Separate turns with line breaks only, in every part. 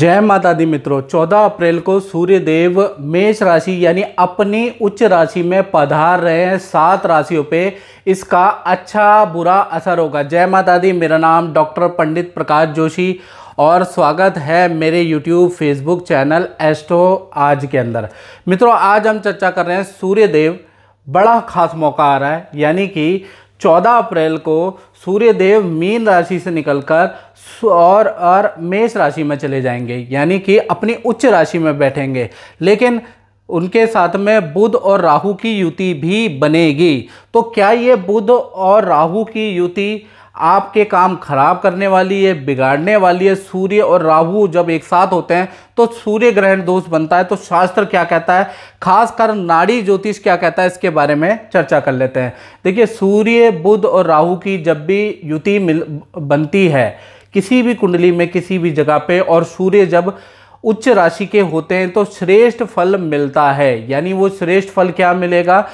जय माता दी मित्रों 14 अप्रैल को सूर्य देव मेष राशि यानी अपनी उच्च राशि में पधार रहे हैं सात राशियों पे इसका अच्छा बुरा असर होगा जय माता दी मेरा नाम डॉक्टर पंडित प्रकाश जोशी और स्वागत है मेरे YouTube Facebook चैनल एस्ट्रो आज के अंदर मित्रों आज हम चर्चा कर रहे हैं सूर्य देव बड़ा खास मौका आ रहा है यानी कि 14 अप्रैल को सूर्यदेव मीन राशि से निकलकर और और मेष राशि में चले जाएंगे यानी कि अपनी उच्च राशि में बैठेंगे लेकिन उनके साथ में बुध और राहु की युति भी बनेगी तो क्या ये बुध और राहु की युति आपके काम खराब करने वाली है बिगाड़ने वाली है सूर्य और राहु जब एक साथ होते हैं तो सूर्य ग्रहण दोष बनता है तो शास्त्र क्या कहता है खासकर नाड़ी ज्योतिष क्या कहता है इसके बारे में चर्चा कर लेते हैं देखिए सूर्य बुध और राहु की जब भी युति मिल बनती है किसी भी कुंडली में किसी भी जगह पे और सूर्य जब उच्च राशि के होते हैं तो श्रेष्ठ फल मिलता है यानी वो श्रेष्ठ फल क्या मिलेगा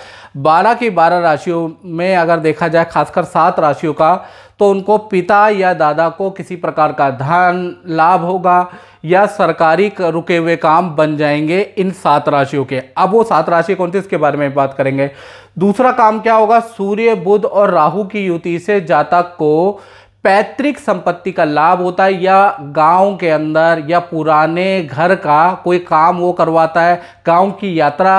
बारह की बारह राशियों में अगर देखा जाए खासकर सात राशियों का तो उनको पिता या दादा को किसी प्रकार का धन लाभ होगा या सरकारी रुके हुए काम बन जाएंगे इन सात राशियों के अब वो सात राशि कौन सी इसके बारे में बात करेंगे दूसरा काम क्या होगा सूर्य बुध और राहु की युति से जातक को पैतृक संपत्ति का लाभ होता है या गांव के अंदर या पुराने घर का कोई काम वो करवाता है गांव की यात्रा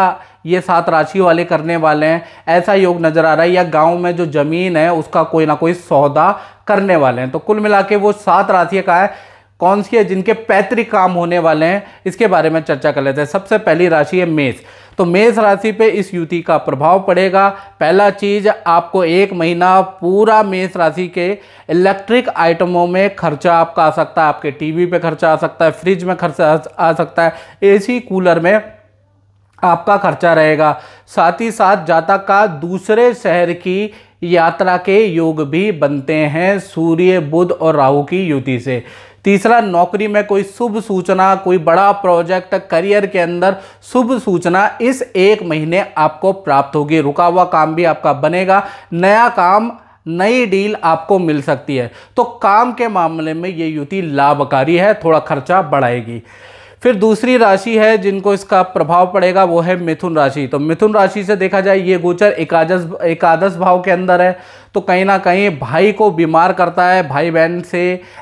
ये सात राशि वाले करने वाले हैं ऐसा योग नज़र आ रहा है या गांव में जो ज़मीन है उसका कोई ना कोई सौदा करने वाले हैं तो कुल मिला के वो सात राशियाँ का है कौन सी है जिनके पैतृक काम होने वाले हैं इसके बारे में चर्चा कर लेते हैं सबसे पहली राशि है मेष तो मेष राशि पे इस युति का प्रभाव पड़ेगा पहला चीज आपको एक महीना पूरा मेष राशि के इलेक्ट्रिक आइटमों में खर्चा आपका आ सकता है आपके टीवी पे खर्चा आ सकता है फ्रिज में खर्चा आ सकता है एसी कूलर में आपका खर्चा रहेगा साथ ही साथ जातक का दूसरे शहर की यात्रा के योग भी बनते हैं सूर्य बुध और राहु की युति से तीसरा नौकरी में कोई शुभ सूचना कोई बड़ा प्रोजेक्ट करियर के अंदर शुभ सूचना इस एक महीने आपको प्राप्त होगी रुका हुआ काम भी आपका बनेगा नया काम नई डील आपको मिल सकती है तो काम के मामले में ये युति लाभकारी है थोड़ा खर्चा बढ़ाएगी फिर दूसरी राशि है जिनको इसका प्रभाव पड़ेगा वो है मिथुन राशि तो मिथुन राशि से देखा जाए ये गोचर एकादश एकादश भाव के अंदर है तो कहीं ना कहीं भाई को बीमार करता है भाई बहन से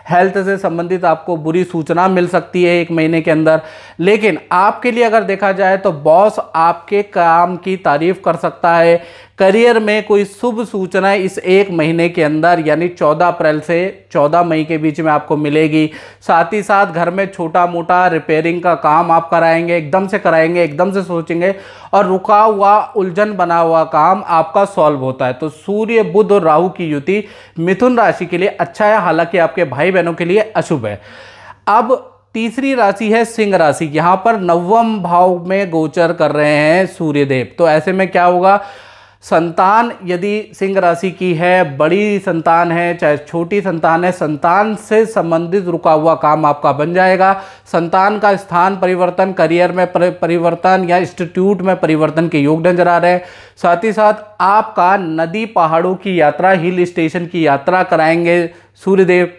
हेल्थ से संबंधित आपको बुरी सूचना मिल सकती है एक महीने के अंदर लेकिन आपके लिए अगर देखा जाए तो बॉस आपके काम की तारीफ कर सकता है करियर में कोई शुभ सूचना इस एक महीने के अंदर यानी 14 अप्रैल से 14 मई के बीच में आपको मिलेगी साथ ही साथ घर में छोटा मोटा रिपेयरिंग का काम आप कराएंगे एकदम से कराएंगे एकदम से सोचेंगे और रुका हुआ उलझन बना हुआ काम आपका सॉल्व होता है तो सूर्य बुध और राहु की युति मिथुन राशि के लिए अच्छा है हालांकि आपके भाई बहनों के लिए अशुभ है अब तीसरी राशि है सिंह राशि यहाँ पर नवम भाव में गोचर कर रहे हैं सूर्यदेव तो ऐसे में क्या होगा संतान यदि सिंह राशि की है बड़ी संतान है चाहे छोटी संतान है संतान से संबंधित रुका हुआ काम आपका बन जाएगा संतान का स्थान परिवर्तन करियर में परिवर्तन या इंस्टीट्यूट में परिवर्तन के योग नजर आ रहे हैं साथ ही साथ आपका नदी पहाड़ों की यात्रा हिल स्टेशन की यात्रा कराएंगे सूर्यदेव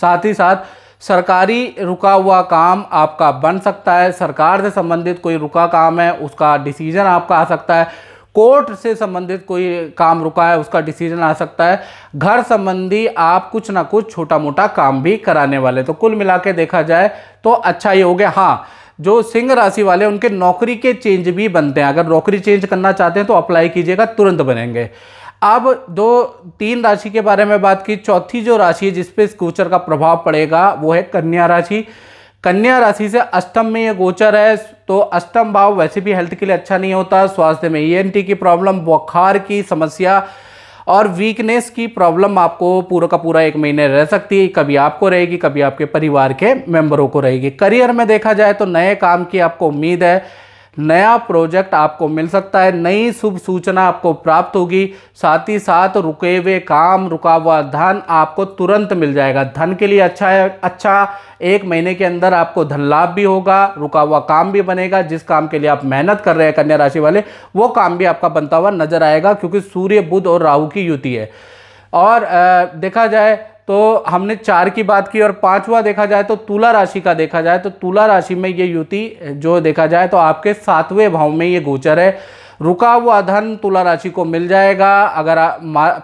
साथ ही साथ सरकारी रुका हुआ काम आपका बन सकता है सरकार से संबंधित कोई रुका काम है उसका डिसीजन आपका आ सकता है कोर्ट से संबंधित कोई काम रुका है उसका डिसीजन आ सकता है घर संबंधी आप कुछ ना कुछ छोटा मोटा काम भी कराने वाले तो कुल मिला के देखा जाए तो अच्छा ही हो गया हाँ जो सिंह राशि वाले उनके नौकरी के चेंज भी बनते हैं अगर नौकरी चेंज करना चाहते हैं तो अप्लाई कीजिएगा तुरंत बनेंगे अब दो तीन राशि के बारे में बात की चौथी जो राशि है जिसपे इस गोचर का प्रभाव पड़ेगा वो है कन्या राशि कन्या राशि से अष्टम में ये गोचर है तो अष्टम भाव वैसे भी हेल्थ के लिए अच्छा नहीं होता स्वास्थ्य में ई e की प्रॉब्लम बुखार की समस्या और वीकनेस की प्रॉब्लम आपको पूरा का पूरा एक महीने रह सकती है कभी आपको रहेगी कभी आपके परिवार के मेंबरों को रहेगी करियर में देखा जाए तो नए काम की आपको उम्मीद है नया प्रोजेक्ट आपको मिल सकता है नई शुभ सूचना आपको प्राप्त होगी साथ ही साथ रुके हुए काम रुका हुआ धन आपको तुरंत मिल जाएगा धन के लिए अच्छा है अच्छा एक महीने के अंदर आपको धन लाभ भी होगा रुका हुआ काम भी बनेगा जिस काम के लिए आप मेहनत कर रहे हैं कन्या राशि वाले वो काम भी आपका बनता हुआ नजर आएगा क्योंकि सूर्य बुध और राहू की युति है और देखा जाए तो हमने चार की बात की और पांचवा देखा जाए तो तुला राशि का देखा जाए तो तुला राशि में ये युति जो देखा जाए तो आपके सातवें भाव में ये गोचर है रुका हुआ धन तुला राशि को मिल जाएगा अगर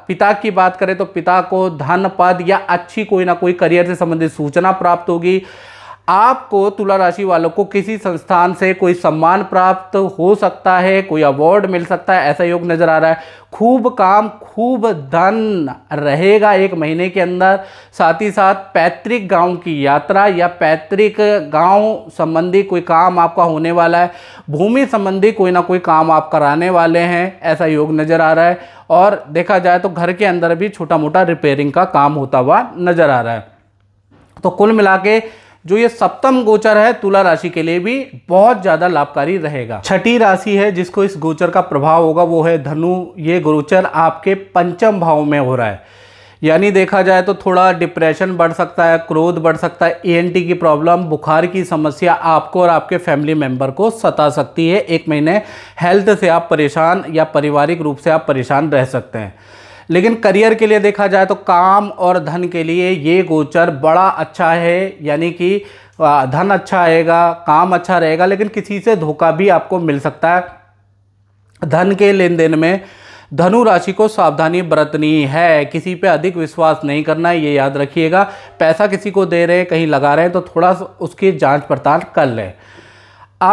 पिता की बात करें तो पिता को धन पद या अच्छी कोई ना कोई करियर से संबंधित सूचना प्राप्त होगी आपको तुला राशि वालों को किसी संस्थान से कोई सम्मान प्राप्त हो सकता है कोई अवार्ड मिल सकता है ऐसा योग नज़र आ रहा है खूब काम खूब धन रहेगा एक महीने के अंदर साथ ही साथ पैतृक गांव की यात्रा या पैतृक गांव संबंधी कोई काम आपका होने वाला है भूमि संबंधी कोई ना कोई काम आप कराने वाले हैं ऐसा योग नज़र आ रहा है और देखा जाए तो घर के अंदर भी छोटा मोटा रिपेयरिंग का काम होता हुआ नज़र आ रहा है तो कुल मिला के जो ये सप्तम गोचर है तुला राशि के लिए भी बहुत ज्यादा लाभकारी रहेगा छठी राशि है जिसको इस गोचर का प्रभाव होगा वो है धनु ये गोचर आपके पंचम भाव में हो रहा है यानी देखा जाए तो थोड़ा डिप्रेशन बढ़ सकता है क्रोध बढ़ सकता है ईएनटी की प्रॉब्लम बुखार की समस्या आपको और आपके फैमिली मेंबर को सता सकती है एक महीने हेल्थ से आप परेशान या पारिवारिक रूप से आप परेशान रह सकते हैं लेकिन करियर के लिए देखा जाए तो काम और धन के लिए ये गोचर बड़ा अच्छा है यानी कि धन अच्छा आएगा काम अच्छा रहेगा लेकिन किसी से धोखा भी आपको मिल सकता है धन के लेन देन में धनु राशि को सावधानी बरतनी है किसी पे अधिक विश्वास नहीं करना है ये याद रखिएगा पैसा किसी को दे रहे हैं कहीं लगा रहे हैं तो थोड़ा सा उसकी जांच पड़ताल कर लें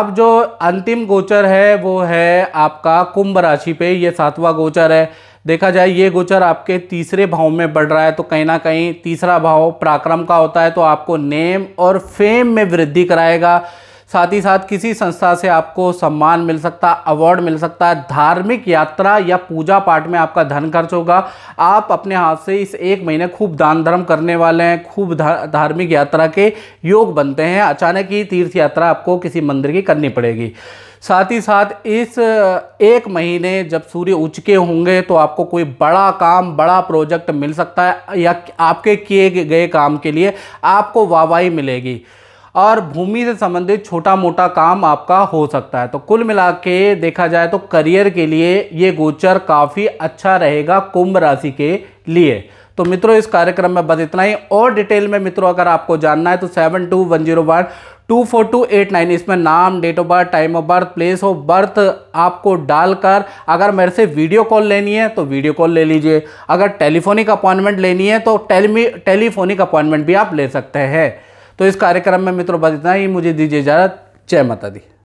अब जो अंतिम गोचर है वो है आपका कुंभ राशि पे ये सातवां गोचर है देखा जाए ये गोचर आपके तीसरे भाव में बढ़ रहा है तो कहीं ना कहीं तीसरा भाव पराक्रम का होता है तो आपको नेम और फेम में वृद्धि कराएगा साथ ही साथ किसी संस्था से आपको सम्मान मिल सकता अवार्ड मिल सकता है धार्मिक यात्रा या पूजा पाठ में आपका धन खर्च होगा आप अपने हाथ से इस एक महीने खूब दान धर्म करने वाले हैं खूब धार्मिक यात्रा के योग बनते हैं अचानक ही तीर्थ यात्रा आपको किसी मंदिर की करनी पड़ेगी साथ ही साथ इस एक महीने जब सूर्य उचके होंगे तो आपको कोई बड़ा काम बड़ा प्रोजेक्ट मिल सकता है या आपके किए गए काम के लिए आपको वाहवाही मिलेगी और भूमि से संबंधित छोटा मोटा काम आपका हो सकता है तो कुल मिला के देखा जाए तो करियर के लिए ये गोचर काफ़ी अच्छा रहेगा कुंभ राशि के लिए तो मित्रों इस कार्यक्रम में बस इतना ही और डिटेल में मित्रों अगर आपको जानना है तो seven two one zero one two four two eight nine इसमें नाम date of birth time of birth place of birth आपको डालकर अगर मेरे से वीडियो कॉल लेनी है तो वीडियो कॉल ले लीजिए अगर टेलीफोनिक अपॉइंटमेंट लेनी है तो टेली टेलीफोनिक अपॉइंटमेंट भी आप ले सकते हैं तो इस कार्यक्रम में मित्रों बस इतना ही मुझे दीजिए इजाज़त जय माता दी